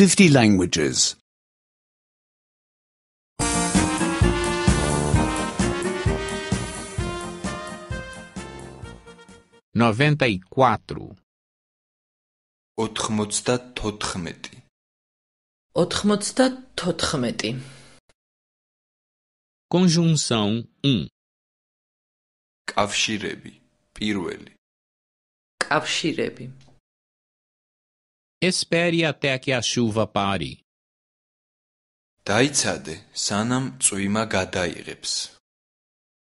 50 languages. 94 Otchmutstat Totchmeti Otchmutstat Totchmeti Conjunção um Kavshirebi Pirueli Kavshirebi Espere até que a chuva pare. Daitsade, sanam tsvima gadaigebs.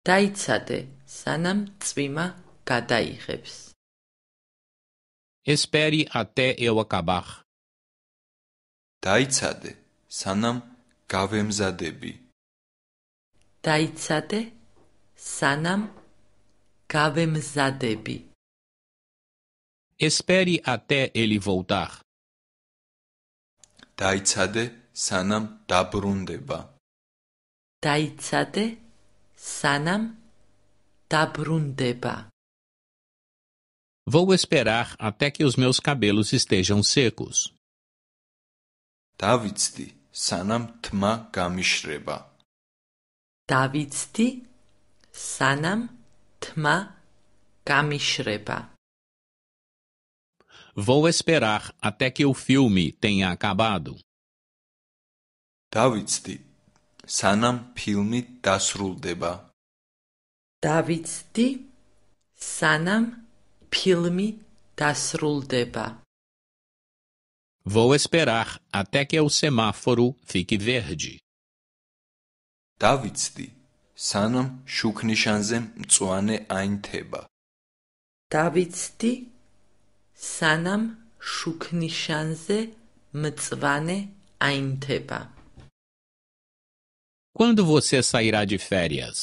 Daitsade, sanam tsvima gadaigebs. Espere até eu acabar. Daitsade, sanam gavemzadebi. Daitsade, sanam gavemzadebi. Espere até ele voltar. Daitsade sanam dabrundeba. Daitsade sanam dabrundeba. Vou esperar até que os meus cabelos estejam secos. Davidsti sanam tma gamishreba. Davidsti sanam tma kamishreba vou esperar até que o filme tenha acabado. Davidsti, sanam filmi dasruldeba. Davidsti, sanam filmi deba. Vou esperar até que o semáforo fique verde. Davidsti, sanam shukni shuknishanzem tsuane ainteba. Davidsti, sanam shuknishanze mtsvane ainteba. Quando você sairá de férias?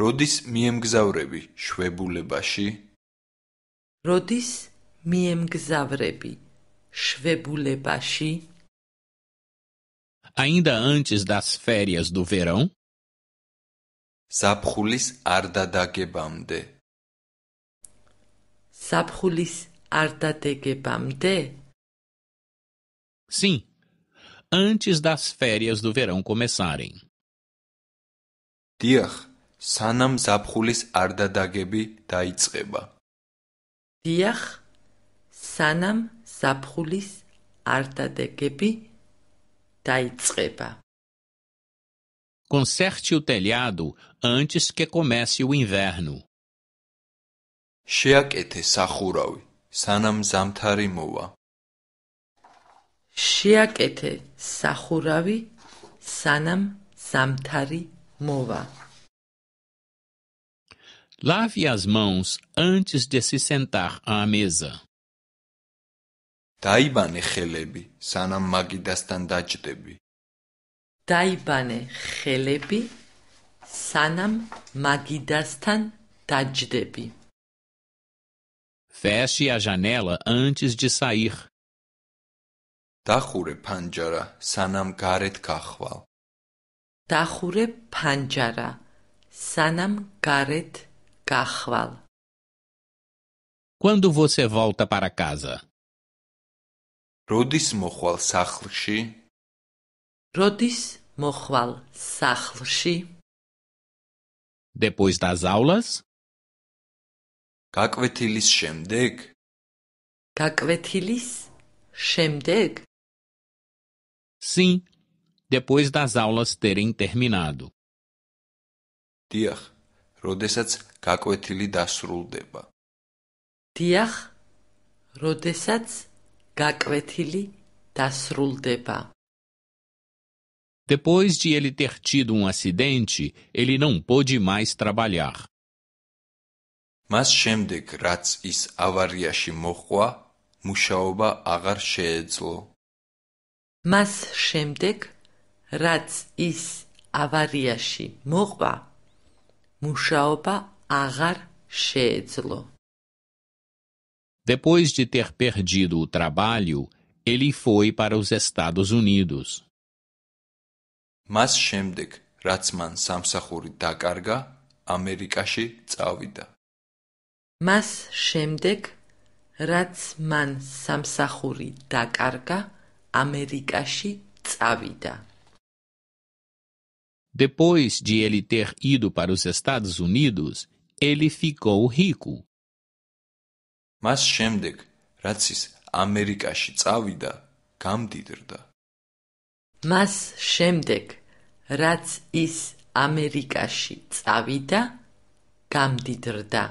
Rodis miemgzavrebi shvebulebashi. Rodis miemgzavrebi shvebulebashi. Ainda antes das férias do verão? Zapkhulis arda dagebamde Sabrulis artategebamde? Sim, antes das férias do verão começarem. Dir, sanam sabrulis ardadagebi daitzreba. Dir, sanam sabrulis artategebi daitzreba. Conserte o telhado antes que comece o inverno. შეაკეთე სახურავი, სანამ ზამთარი მოვა. შეაკეთე სახურავი, სანამ ზამთარი მოვა. Lave as mãos antes de se sentar à mesa. დაიბანე ხელები, სანამ მაგიდასთან დაჯდები. დაიბანე ხელები, სანამ მაგიდასთან დაჯდები. Feche a janela antes de sair. Tahure panjara sanam garet kahval. Tahure panjara sanam garet kahval. Quando você volta para casa? Rodis mohval sahlshi. Rodis mohval sahlshi. Depois das aulas? Kakvetilis shemdeg? Kakvetilis shemdeg? Sim, depois das aulas terem terminado. Tiach, rodesats kakvetili dasruldeba. Tiach, rodesats kakvetili dasruldeba. Depois de ele ter tido um acidente, ele não pôde mais trabalhar. მას შემდეგ რაც ის ავარიაში მოხვა მუშაობა აღარ შეეძლო მას შემდეგ რაც ის ავარიაში მოხვა მუშაობა აღარ შეეძლო Depois de ter perdido o trabalho, ele foi para os Estados Unidos. Mas შემდეგ, რაც მან სამსახური დაკარგა, ამერიკაში წავიდა. მას შემდეგ რაც მან სამსახური დაკარგა ამერიკაში წავიდა Depois de ele ter ido para os Estados Unidos, ele ficou rico. Mas შემდეგ, რაც ის ამერიკაში წავიდა, გამდიდრდა. Mas შემდეგ, რაც ის ამერიკაში წავიდა, გამდიდრდა.